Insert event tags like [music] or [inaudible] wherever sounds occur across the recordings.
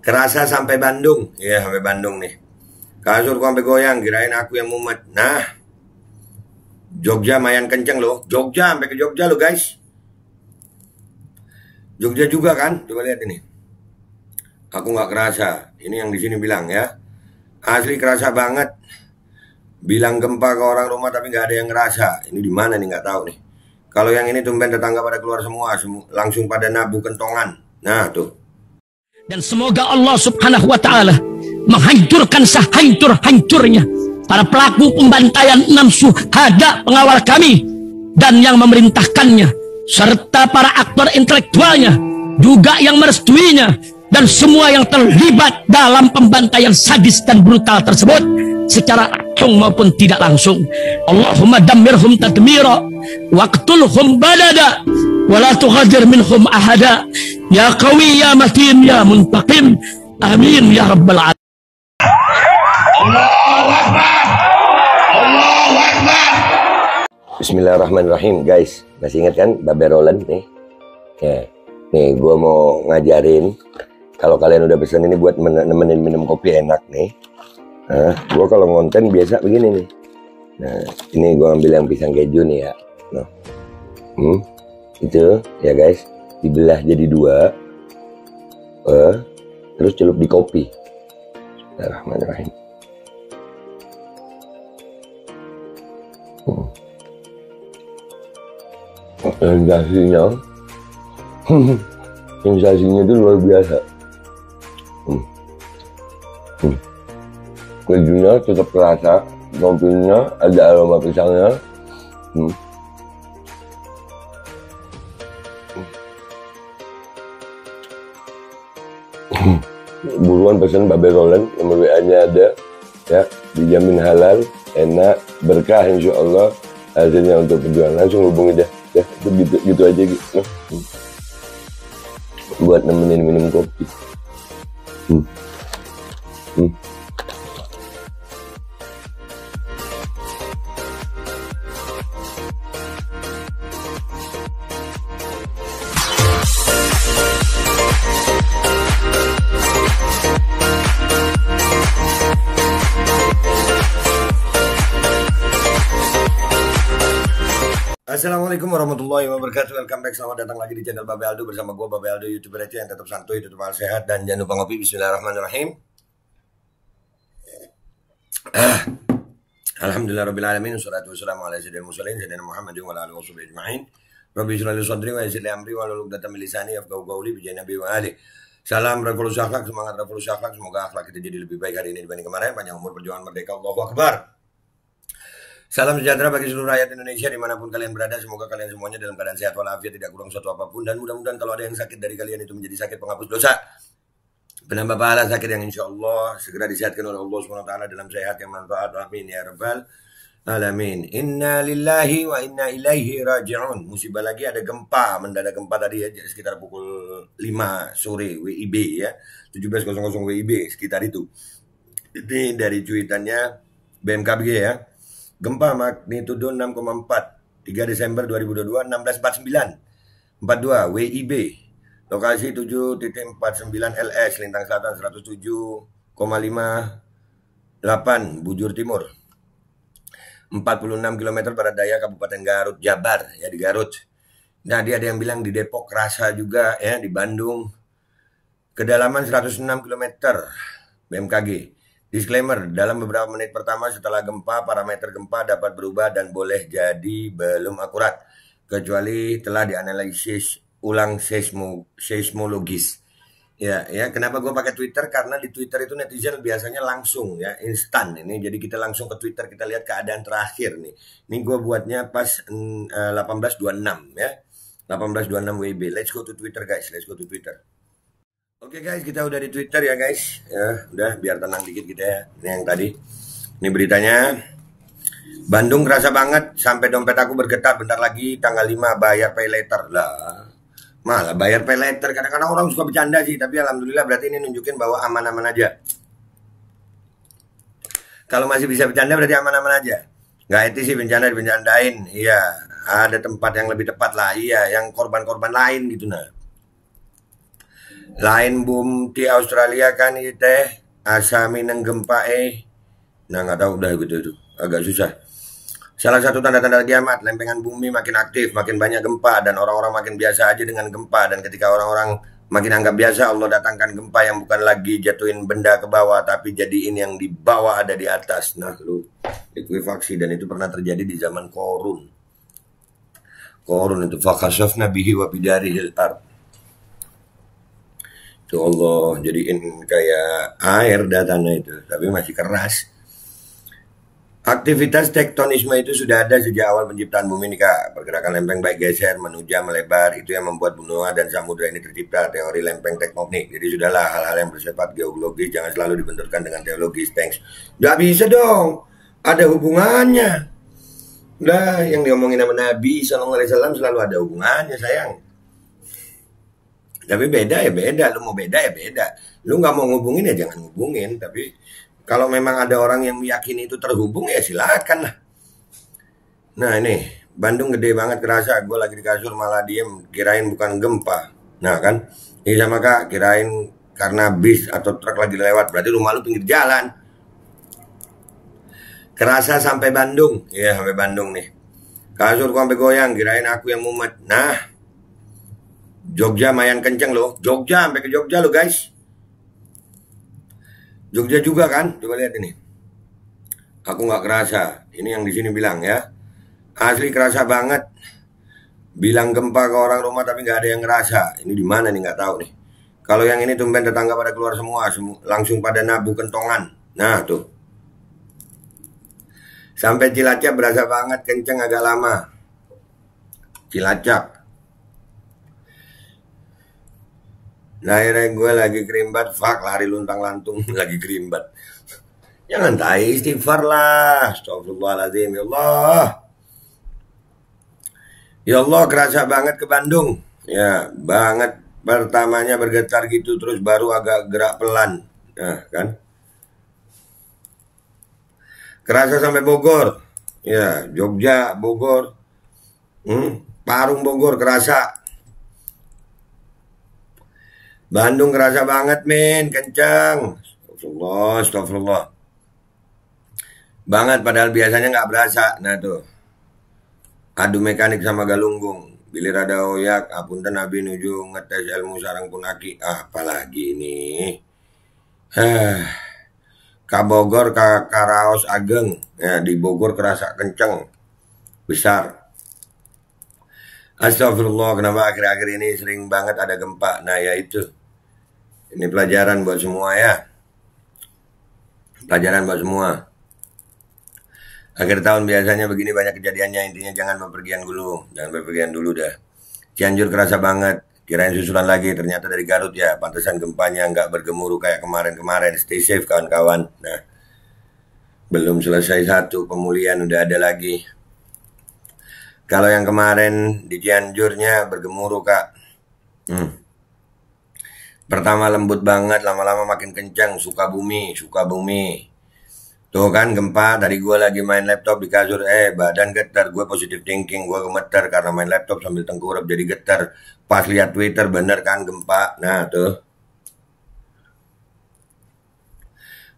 Kerasa sampai Bandung. ya sampai Bandung nih. Kasur gua sampai goyang, kirain aku yang mumet. Nah, Jogja mayan kenceng loh. Jogja sampai ke Jogja loh, guys. Jogja juga kan? Coba lihat ini. Aku nggak kerasa. Ini yang di sini bilang ya. Asli kerasa banget. Bilang gempa ke orang rumah tapi nggak ada yang ngerasa. Ini di mana nih nggak tahu nih. Kalau yang ini tumben tetangga pada keluar semua, langsung pada nabu kentongan. Nah tuh. Dan semoga Allah subhanahu wa ta'ala menghancurkan sehancur-hancurnya para pelaku pembantaian enam suhada pengawal kami dan yang memerintahkannya serta para aktor intelektualnya juga yang merestuinya dan semua yang terlibat dalam pembantaian sadis dan brutal tersebut secara langsung maupun tidak langsung Allahumma damirhum tadmira waktulhum balada ولا تغادر منهم أحدا يا قوي يا متين يا منتقم أمين يا رب العالمين Bismillahirrahmanirrahim guys Masih ingat kan Babe Roland nih Oke Nih gue mau ngajarin Kalau kalian udah pesan ini buat nemenin minum kopi enak nih Nah gue kalau ngonten biasa begini nih Nah ini gue ambil yang pisang keju nih ya Nah hmm itu ya guys dibelah jadi dua uh, terus celup di kopi Bismillahirrahmanirrahim hmm. sensasinya [laughs] sensasinya itu luar biasa hmm. Hmm. kejunya tetap terasa kopinya ada aroma pisangnya buruan pesan Babe Roland nomor WA-nya ada ya dijamin halal enak berkah insya Allah hasilnya untuk penjualan langsung hubungi dah ya itu gitu gitu aja gitu hmm. buat nemenin minum kopi hmm. Hmm. Assalamualaikum warahmatullahi wabarakatuh Welcome back, selamat datang lagi di channel Babe Aldo Bersama gue Babe Aldo, youtuber itu yang tetap santuy, tetap sehat Dan jangan lupa ngopi, bismillahirrahmanirrahim ah. Alhamdulillah Rabbil Alamin Wassalatu wassalamu ala sayyidina musalin Sayyidina Muhammadin wa ala wa ajma'in Rabbi israeli sadri wa yassirli amri wa luluk datam lisani Afgaw gawli bijay nabi wa Salam revolusi akhlak, semangat revolusi akhlak. Semoga akhlak kita jadi lebih baik hari ini dibanding kemarin. Panjang umur perjuangan merdeka. Allahu Akbar. Salam sejahtera bagi seluruh rakyat Indonesia dimanapun kalian berada. Semoga kalian semuanya dalam keadaan sehat walafiat, tidak kurang suatu apapun. Dan mudah-mudahan kalau ada yang sakit dari kalian itu menjadi sakit penghapus dosa. Penambah pahala sakit yang insya Allah segera disehatkan oleh Allah SWT dalam sehat yang manfaat. Amin ya Rabbal alamin. Inna lillahi wa inna ilaihi raji'un. Musibah lagi ada gempa, mendadak gempa tadi ya sekitar pukul 5 sore WIB ya. 17.00 WIB sekitar itu. Ini dari cuitannya BMKG ya. Gempa magnitudo 6,4 3 Desember 2022 1649 42 WIB lokasi 7.49 LS lintang selatan 107,58 bujur timur 46 km barat daya Kabupaten Garut, Jabar ya di Garut. Nah, dia ada yang bilang di Depok rasa juga ya di Bandung kedalaman 106 km BMKG. Disclaimer, dalam beberapa menit pertama setelah gempa, parameter gempa dapat berubah dan boleh jadi belum akurat kecuali telah dianalisis ulang seismo, seismologis. Ya, ya. Kenapa gue pakai Twitter? Karena di Twitter itu netizen biasanya langsung ya, instan ini. Jadi kita langsung ke Twitter kita lihat keadaan terakhir nih. Ini gue buatnya pas mm, eh, 18.26 ya. 18.26 WIB. Let's go to Twitter guys. Let's go to Twitter. Oke okay guys, kita udah di Twitter ya guys. Ya, udah biar tenang dikit kita gitu, ya. Ini yang tadi. Ini beritanya. Bandung kerasa banget sampai dompet aku bergetar bentar lagi tanggal 5 bayar pay later lah malah bayar pay letter kadang-kadang orang suka bercanda sih tapi alhamdulillah berarti ini nunjukin bahwa aman-aman aja kalau masih bisa bercanda berarti aman-aman aja nggak etis sih bercanda dibencandain iya ada tempat yang lebih tepat lah iya yang korban-korban lain gitu nah lain bom di Australia kan itu teh asami neng gempa eh nah nggak tahu udah gitu tuh agak susah Salah satu tanda-tanda kiamat, lempengan bumi makin aktif, makin banyak gempa, dan orang-orang makin biasa aja dengan gempa. Dan ketika orang-orang makin anggap biasa, Allah datangkan gempa yang bukan lagi jatuhin benda ke bawah, tapi jadiin yang di bawah ada di atas. Nah, lu likuifaksi, dan itu pernah terjadi di zaman korun. Korun itu fakasaf Nabihi wa bidari ard. Itu Allah jadiin kayak air datanya itu, tapi masih keras Aktivitas tektonisme itu sudah ada sejak awal penciptaan bumi nih kak. Pergerakan lempeng baik geser, menunjang, melebar itu yang membuat benua dan samudra ini tercipta teori lempeng tektonik. Jadi sudahlah hal-hal yang bersifat geologis jangan selalu dibenturkan dengan teologis. Thanks. Gak bisa dong. Ada hubungannya. Nah, yang diomongin sama Nabi Salam Wasallam selalu ada hubungannya sayang. Tapi beda ya beda, lu mau beda ya beda. Lu gak mau ngubungin ya jangan ngubungin. Tapi kalau memang ada orang yang meyakini itu terhubung ya silakan lah. Nah ini Bandung gede banget kerasa. Gue lagi di kasur malah diem. Kirain bukan gempa. Nah kan ini sama kak kirain karena bis atau truk lagi lewat. Berarti rumah lu pinggir jalan. Kerasa sampai Bandung. ya sampai Bandung nih. Kasur gue sampai goyang. Kirain aku yang mumet. Nah Jogja mayan kenceng loh. Jogja sampai ke Jogja loh guys. Jogja juga kan? Coba lihat ini. Aku nggak kerasa. Ini yang di sini bilang ya. Asli kerasa banget. Bilang gempa ke orang rumah tapi nggak ada yang ngerasa. Ini di mana nih nggak tahu nih. Kalau yang ini tumben tetangga pada keluar semua, langsung pada nabu kentongan. Nah tuh. Sampai Cilacap berasa banget kenceng agak lama. Cilacap. Nah akhirnya gue lagi kerimbat, fuck lari luntang lantung [laughs] lagi kerimbat. Jangan tahi istighfar lah. Astagfirullahaladzim. Ya Allah. Ya Allah kerasa banget ke Bandung. Ya banget pertamanya bergetar gitu terus baru agak gerak pelan. Nah, kan? Kerasa sampai Bogor. Ya, Jogja, Bogor. Hmm, Parung Bogor kerasa Bandung kerasa banget men, kencang. Astagfirullah, astagfirullah. Banget padahal biasanya nggak berasa. Nah tuh. Adu mekanik sama galunggung. Bilir ada oyak, apunten nabi nuju ngetes ilmu sarang punaki. Ah, apalagi ini. Eh. Kabogor ka Karaos Ageng. Ya, di Bogor kerasa kenceng. Besar. Astagfirullah, kenapa akhir-akhir ini sering banget ada gempa? Nah, ya itu ini pelajaran buat semua ya. Pelajaran buat semua. Akhir tahun biasanya begini banyak kejadiannya. Intinya jangan bepergian dulu. Jangan bepergian dulu dah. Cianjur kerasa banget. Kirain susulan lagi. Ternyata dari Garut ya. Pantesan gempanya nggak bergemuruh kayak kemarin-kemarin. Stay safe kawan-kawan. Nah, belum selesai satu pemulihan udah ada lagi. Kalau yang kemarin di Cianjurnya bergemuruh kak. Hmm. Pertama lembut banget, lama-lama makin kencang. Suka bumi, suka bumi. Tuh kan gempa, dari gue lagi main laptop di kasur, eh badan getar, gue positive thinking, gue gemeter karena main laptop sambil tengkurap jadi getar. Pas lihat Twitter bener kan gempa, nah tuh.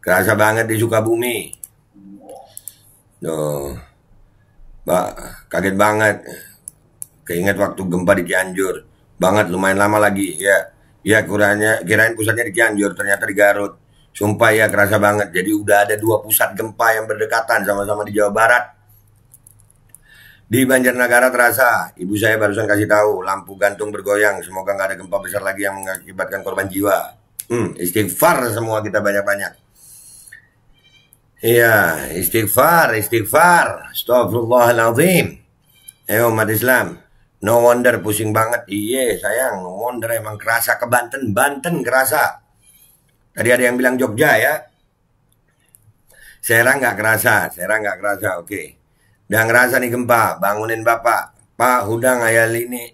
Kerasa banget di bumi Tuh. Mbak, kaget banget. Keinget waktu gempa di Cianjur. Banget, lumayan lama lagi, ya. Ya kurangnya kirain pusatnya di Cianjur ternyata di Garut. Sumpah ya kerasa banget. Jadi udah ada dua pusat gempa yang berdekatan sama-sama di Jawa Barat. Di Banjarnegara terasa, ibu saya barusan kasih tahu lampu gantung bergoyang. Semoga nggak ada gempa besar lagi yang mengakibatkan korban jiwa. Hmm, istighfar semua kita banyak-banyak. Iya, -banyak. istighfar, istighfar. Astagfirullahaladzim. Eh umat Islam, No wonder pusing banget. Iya sayang, no wonder emang kerasa ke Banten. Banten kerasa. Tadi ada yang bilang Jogja ya. Serang nggak kerasa, Serang nggak kerasa. Oke. Okay. Udah ngerasa nih gempa, bangunin Bapak. Pak, hudang ayah lini.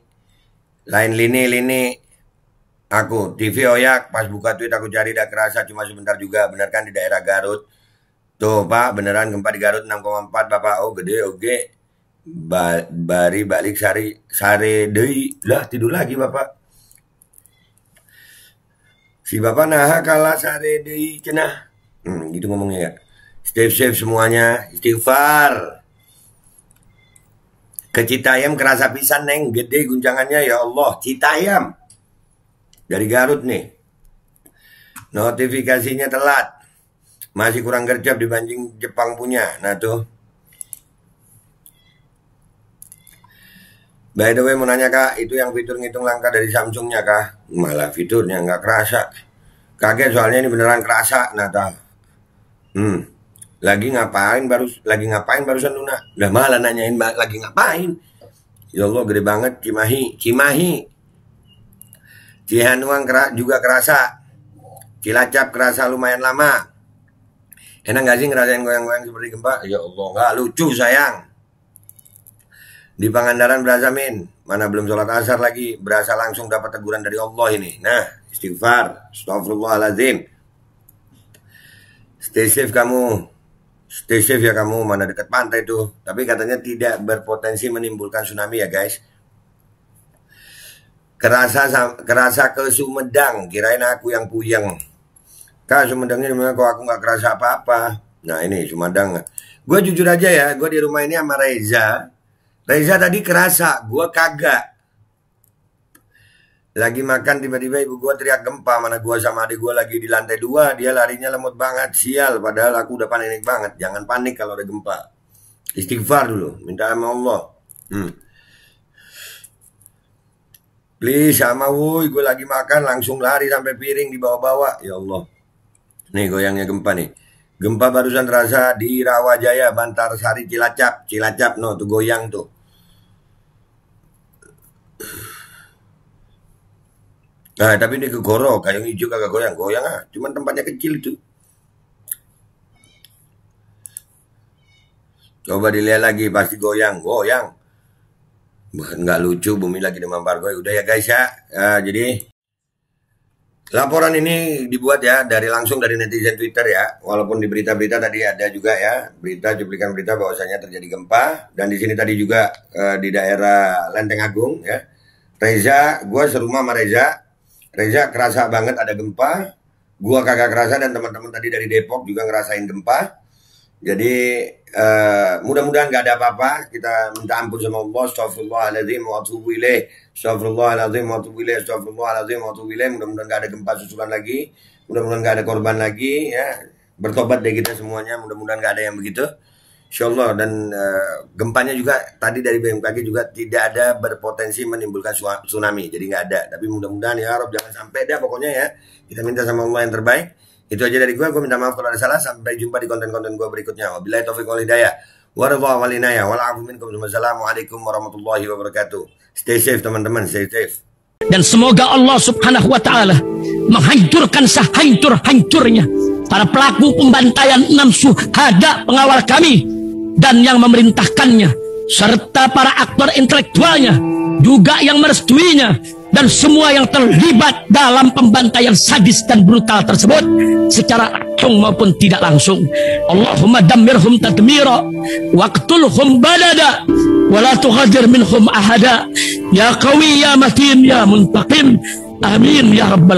Lain lini, lini. Aku, TV Oyak, pas buka tweet aku cari dah kerasa cuma sebentar juga. Bener kan di daerah Garut? Tuh Pak, beneran gempa di Garut 6,4 Bapak. Oh gede, oke. Okay ba bari balik sari sare deui lah tidur lagi bapak si bapak nah kalah sare deui cenah hmm, gitu ngomongnya ya step safe semuanya istighfar ke Citayam kerasa pisan neng gede guncangannya ya Allah Citayam dari Garut nih notifikasinya telat masih kurang gercep dibanding Jepang punya nah tuh By the way mau nanya kak, itu yang fitur ngitung langkah dari Samsungnya kak? Malah fiturnya nggak kerasa. Kaget soalnya ini beneran kerasa, Nata. Hmm. Lagi ngapain baru lagi ngapain barusan Luna? Udah malah nanyain lagi ngapain. Ya Allah gede banget Cimahi, Cimahi. Cihanuang kera, juga kerasa. Cilacap kerasa lumayan lama. Enak gak sih ngerasain goyang-goyang seperti gempa? Ya Allah, gak lucu sayang. Di Pangandaran min mana belum sholat asar lagi, berasa langsung dapat teguran dari Allah ini. Nah, istighfar, astagfirullahaladzim. Stay safe kamu, stay safe ya kamu, mana dekat pantai tuh. Tapi katanya tidak berpotensi menimbulkan tsunami ya guys kerasa kerasa ke Sumedang kirain aku yang puyeng kak Sumedang ini kok aku gak kerasa apa-apa nah ini Sumedang gue jujur aja ya gue di rumah ini sama Reza Reza tadi kerasa, gue kagak. Lagi makan tiba-tiba ibu gue teriak gempa mana gue sama adik gue lagi di lantai dua dia larinya lemot banget sial padahal aku udah panik banget jangan panik kalau ada gempa istighfar dulu minta sama Allah hmm. please sama woi gue lagi makan langsung lari sampai piring di bawah bawa ya Allah nih goyangnya gempa nih gempa barusan terasa di Rawajaya Bantar Sari Cilacap Cilacap no tuh goyang tuh Nah, tapi ini ke Goro, kayak hijau kagak goyang-goyang ah. Cuman tempatnya kecil itu. Coba dilihat lagi, pasti goyang, goyang. Nggak lucu, bumi lagi demam pargoy. Udah ya guys ya. Nah, jadi, laporan ini dibuat ya dari langsung dari netizen Twitter ya. Walaupun di berita-berita tadi ada juga ya. Berita, cuplikan berita bahwasanya terjadi gempa. Dan di sini tadi juga eh, di daerah Lenteng Agung ya. Reza, gue serumah sama Reza, Reza kerasa banget ada gempa. Gua kagak kerasa dan teman-teman tadi dari Depok juga ngerasain gempa. Jadi uh, mudah-mudahan gak ada apa-apa. Kita minta ampun sama Allah. Astagfirullahaladzim wa atubu ilaih. Astagfirullahaladzim wa atubu ilaih. Astagfirullahaladzim wa atubu ilaih. Mudah-mudahan gak ada gempa susulan lagi. Mudah-mudahan gak ada korban lagi. Ya. Bertobat deh kita semuanya. Mudah-mudahan gak ada yang begitu. Insya Allah dan uh, gempanya juga tadi dari BMKG juga tidak ada berpotensi menimbulkan tsunami jadi nggak ada tapi mudah-mudahan ya Rob jangan sampai deh pokoknya ya kita minta sama Allah yang terbaik itu aja dari gue gue minta maaf kalau ada salah sampai jumpa di konten-konten gue berikutnya wabillahi taufiq wal hidayah warahmatullahi wabarakatuh walafu wassalamualaikum warahmatullahi wabarakatuh stay safe teman-teman stay safe dan semoga Allah subhanahu wa ta'ala menghancurkan sehancur-hancurnya para pelaku pembantaian enam suhada pengawal kami dan yang memerintahkannya serta para aktor intelektualnya juga yang merestuinya dan semua yang terlibat dalam pembantaian sadis dan brutal tersebut secara langsung maupun tidak langsung Allahumma damirhum tadmira waqtulhum balada wala tuhadir minhum ahada ya qawi ya matin ya muntaqim amin ya rabbal